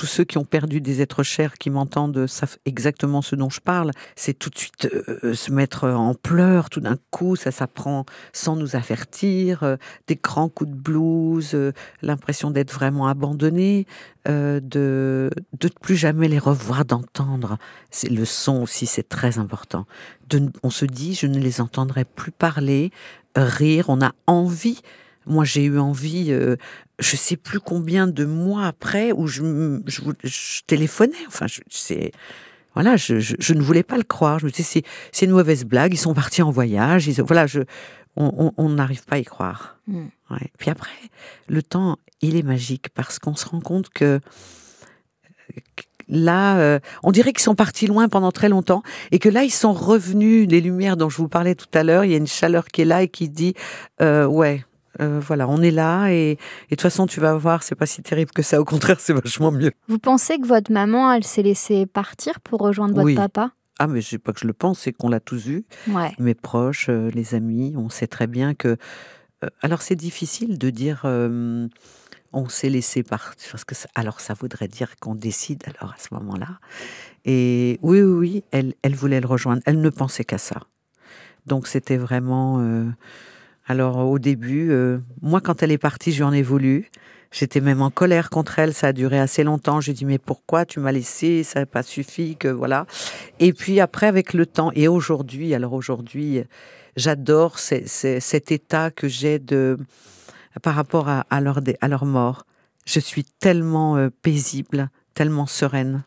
tous ceux qui ont perdu des êtres chers, qui m'entendent, savent exactement ce dont je parle. C'est tout de suite euh, se mettre en pleurs, tout d'un coup, ça s'apprend sans nous avertir, euh, des grands coups de blues, euh, l'impression d'être vraiment abandonné, de ne plus jamais les revoir, d'entendre. C'est le son aussi, c'est très important. on se dit, je ne les entendrai plus parler, rire, on a envie moi, j'ai eu envie, Je euh, je sais plus combien de mois après, où je, je, téléphonais. Enfin, c'est. Voilà, je, ne voulais pas le croire. Je me disais, c'est une mauvaise blague. Ils sont partis en voyage. Ils, voilà, je, on n'arrive pas à y croire. Hmm. Puis après, le temps, il est magique parce qu'on se rend compte que là, euh, on dirait qu'ils sont partis loin pendant très longtemps et que là, ils sont revenus. Les lumières dont je vous parlais tout à l'heure, il y a une chaleur qui est là et qui dit, euh, ouais, euh, voilà, on est là et, de toute façon, tu vas voir, c'est pas si terrible que ça. Au contraire, c'est vachement mieux. Vous pensez que votre maman, elle s'est laissée partir pour rejoindre votre papa ah, mais je pas que je le pense, c'est qu'on l'a tous vu. Mes proches, euh, les amis, on sait très bien que. Euh, alors, c'est difficile de dire on s'est laissé partir, parce que alors ça voudrait dire qu'on décide alors à ce moment-là. Et oui, oui, oui, elle, elle voulait le rejoindre. Elle ne pensait qu'à ça. Donc, c'était vraiment. Alors au début, euh, moi quand elle est partie, j'en ai voulu. J'étais même en colère contre elle, ça a duré assez longtemps. J'ai dit mais pourquoi tu m'as laissé, ça n'a pas suffi, que voilà. Et puis après avec le temps et aujourd'hui, alors aujourd'hui, j'adore cet état que j'ai de par rapport à, leur, mort. Je suis tellement euh, paisible, tellement sereine.